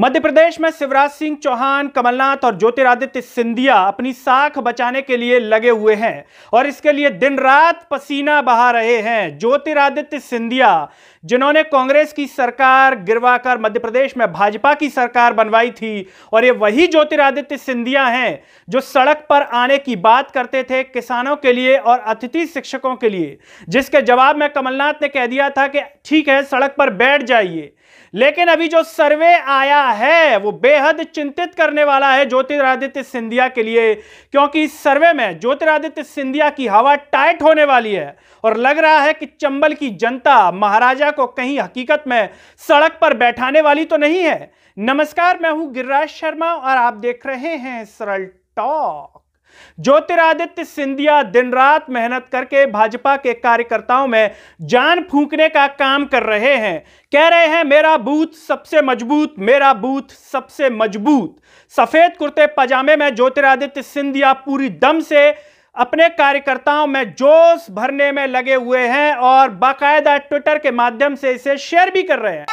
मध्य प्रदेश में शिवराज सिंह चौहान कमलनाथ और ज्योतिरादित्य सिंधिया अपनी साख बचाने के लिए लगे हुए हैं और इसके लिए दिन रात पसीना बहा रहे हैं ज्योतिरादित्य सिंधिया जिन्होंने कांग्रेस की सरकार गिरवाकर मध्य प्रदेश में भाजपा की सरकार बनवाई थी और ये वही ज्योतिरादित्य सिंधिया हैं जो सड़क पर आने की बात करते थे किसानों के लिए और अतिथि शिक्षकों के लिए जिसके जवाब में कमलनाथ ने कह दिया था कि ठीक है सड़क पर बैठ जाइए लेकिन अभी जो सर्वे आया है वो बेहद चिंतित करने वाला है ज्योतिरादित्य सिंधिया के लिए क्योंकि इस सर्वे में ज्योतिरादित्य सिंधिया की हवा टाइट होने वाली है और लग रहा है कि चंबल की जनता महाराजा को कहीं हकीकत में सड़क पर बैठाने वाली तो नहीं है नमस्कार मैं हूं गिरिराज शर्मा और आप देख रहे हैं सरल टॉक ज्योतिरादित्य सिंधिया दिन रात मेहनत करके भाजपा के कार्यकर्ताओं में जान फूंकने का काम कर रहे हैं कह रहे हैं मेरा बूथ सबसे मजबूत मेरा बूथ सबसे मजबूत सफेद कुर्ते पजामे में ज्योतिरादित्य सिंधिया पूरी दम से अपने कार्यकर्ताओं में जोश भरने में लगे हुए हैं और बाकायदा ट्विटर के माध्यम से इसे शेयर भी कर रहे हैं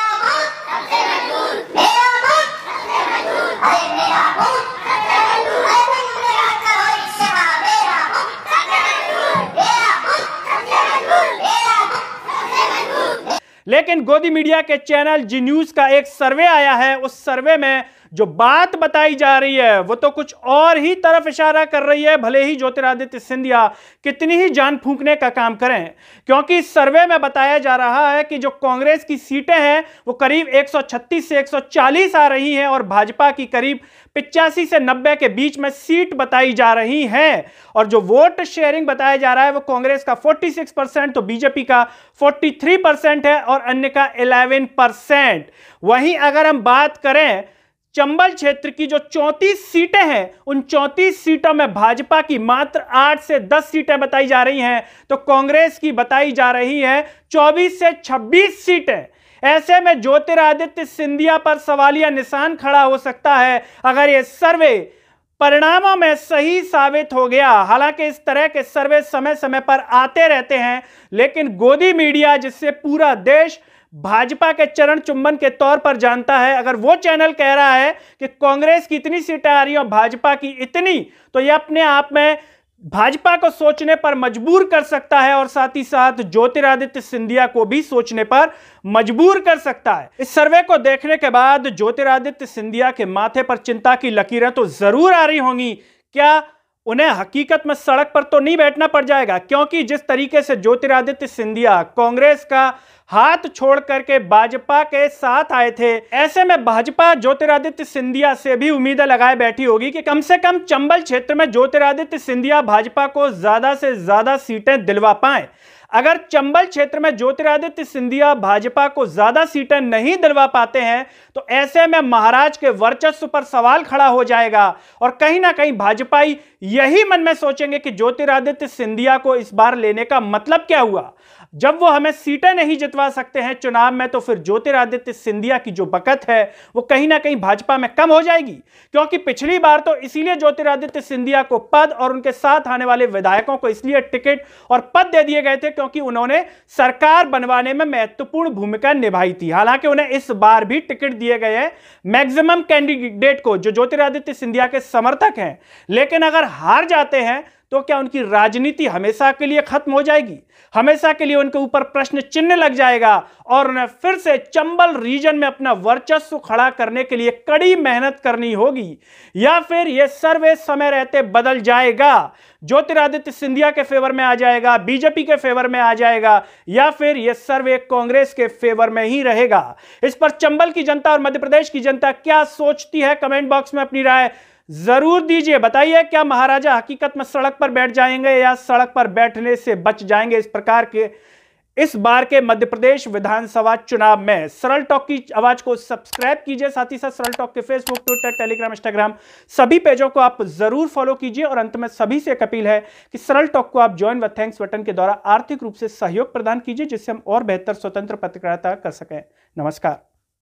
लेकिन गोदी मीडिया के चैनल जी न्यूज का एक सर्वे आया है उस सर्वे में जो बात बताई जा रही है वो तो कुछ और ही तरफ इशारा कर रही है भले ही ज्योतिरादित्य सिंधिया कितनी ही जान फूंकने का काम करें क्योंकि इस सर्वे में बताया जा रहा है कि जो कांग्रेस की सीटें हैं वो करीब 136 से 140 आ रही हैं और भाजपा की करीब पिचासी से नब्बे के बीच में सीट बताई जा रही है और जो वोट शेयरिंग बताया जा रहा है वो कांग्रेस का 46 परसेंट तो बीजेपी का 43 परसेंट है और अन्य का 11 परसेंट वहीं अगर हम बात करें चंबल क्षेत्र की जो 34 सीटें हैं उन 34 सीटों में भाजपा की मात्र 8 से 10 सीटें बताई जा रही हैं तो कांग्रेस की बताई जा रही है 24 से 26 सीटें ऐसे में ज्योतिरादित्य सिंधिया पर सवालिया निशान खड़ा हो सकता है अगर ये सर्वे परिणामों में सही साबित हो गया हालांकि इस तरह के सर्वे समय समय पर आते रहते हैं लेकिन गोदी मीडिया जिससे पूरा देश भाजपा के चरण चुंबन के तौर पर जानता है अगर वो चैनल कह रहा है कि कांग्रेस की इतनी सीटें आ रही हैं और भाजपा की इतनी तो ये अपने आप में भाजपा को सोचने पर मजबूर कर सकता है और साथ ही साथ ज्योतिरादित्य सिंधिया को भी सोचने पर मजबूर कर सकता है इस सर्वे को देखने के बाद ज्योतिरादित्य सिंधिया के माथे पर चिंता की लकीरें तो जरूर आ रही होंगी क्या उन्हें हकीकत में सड़क पर तो नहीं बैठना पड़ जाएगा क्योंकि जिस तरीके से ज्योतिरादित्य सिंधिया कांग्रेस का हाथ छोड़ करके भाजपा के साथ आए थे ऐसे में भाजपा ज्योतिरादित्य सिंधिया से भी उम्मीदें लगाए बैठी होगी कि कम से कम चंबल क्षेत्र में ज्योतिरादित्य सिंधिया भाजपा को ज्यादा से ज्यादा सीटें दिलवा पाए अगर चंबल क्षेत्र में ज्योतिरादित्य सिंधिया भाजपा को ज्यादा सीटें नहीं दिलवा पाते हैं तो ऐसे में महाराज के वर्चस्व पर सवाल खड़ा हो जाएगा और कहीं ना कहीं भाजपाई यही मन में सोचेंगे कि ज्योतिरादित्य सिंधिया को इस बार लेने का मतलब क्या हुआ जब वो हमें सीटें नहीं जितवा सकते हैं चुनाव में तो फिर ज्योतिरादित्य सिंधिया की जो बकत है वो कहीं ना कहीं भाजपा में कम हो जाएगी क्योंकि पिछली बार तो इसीलिए ज्योतिरादित्य सिंधिया को पद और उनके साथ आने वाले विधायकों को इसलिए टिकट और पद दे दिए गए थे क्योंकि उन्होंने सरकार बनवाने में महत्वपूर्ण भूमिका निभाई थी हालांकि उन्हें इस बार भी टिकट दिए गए हैं मैक्सिमम कैंडिडेट को जो ज्योतिरादित्य सिंधिया के समर्थक हैं लेकिन अगर हार जाते हैं तो क्या उनकी राजनीति हमेशा के लिए खत्म हो जाएगी हमेशा के लिए उनके ऊपर प्रश्न चिन्ह लग जाएगा और उन्हें फिर से चंबल रीजन में अपना वर्चस्व खड़ा करने के लिए कड़ी मेहनत करनी होगी या फिर यह सर्वे समय रहते बदल जाएगा ज्योतिरादित्य सिंधिया के फेवर में आ जाएगा बीजेपी के फेवर में आ जाएगा या फिर यह सर्वे कांग्रेस के फेवर में ही रहेगा इस पर चंबल की जनता और मध्य प्रदेश की जनता क्या सोचती है कमेंट बॉक्स में अपनी राय जरूर दीजिए बताइए क्या महाराजा हकीकत में सड़क पर बैठ जाएंगे या सड़क पर बैठने से बच जाएंगे इस प्रकार के इस बार के मध्य प्रदेश विधानसभा चुनाव में सरल टॉक की आवाज को सब्सक्राइब कीजिए साथ ही साथ सरल टॉक के फेसबुक ट्विटर टेलीग्राम इंस्टाग्राम सभी पेजों को आप जरूर फॉलो कीजिए और अंत में सभी से एक अपील है कि सरल टॉक को आप ज्वाइन व थैंक्स बटन के द्वारा आर्थिक रूप से सहयोग प्रदान कीजिए जिससे हम और बेहतर स्वतंत्र पत्रकारिता कर सकें नमस्कार